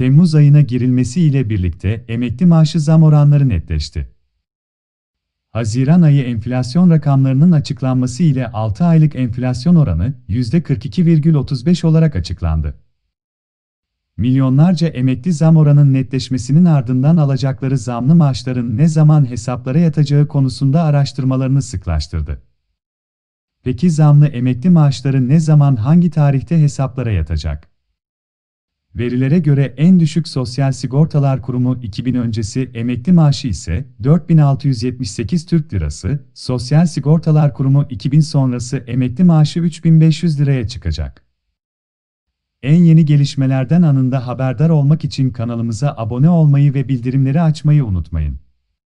Temmuz ayına girilmesi ile birlikte emekli maaşı zam oranları netleşti. Haziran ayı enflasyon rakamlarının açıklanması ile 6 aylık enflasyon oranı %42,35 olarak açıklandı. Milyonlarca emekli zam oranın netleşmesinin ardından alacakları zamlı maaşların ne zaman hesaplara yatacağı konusunda araştırmalarını sıklaştırdı. Peki zamlı emekli maaşları ne zaman hangi tarihte hesaplara yatacak? Verilere göre en düşük Sosyal Sigortalar Kurumu 2000 öncesi emekli maaşı ise 4678 Türk Lirası, Sosyal Sigortalar Kurumu 2000 sonrası emekli maaşı 3500 liraya çıkacak. En yeni gelişmelerden anında haberdar olmak için kanalımıza abone olmayı ve bildirimleri açmayı unutmayın.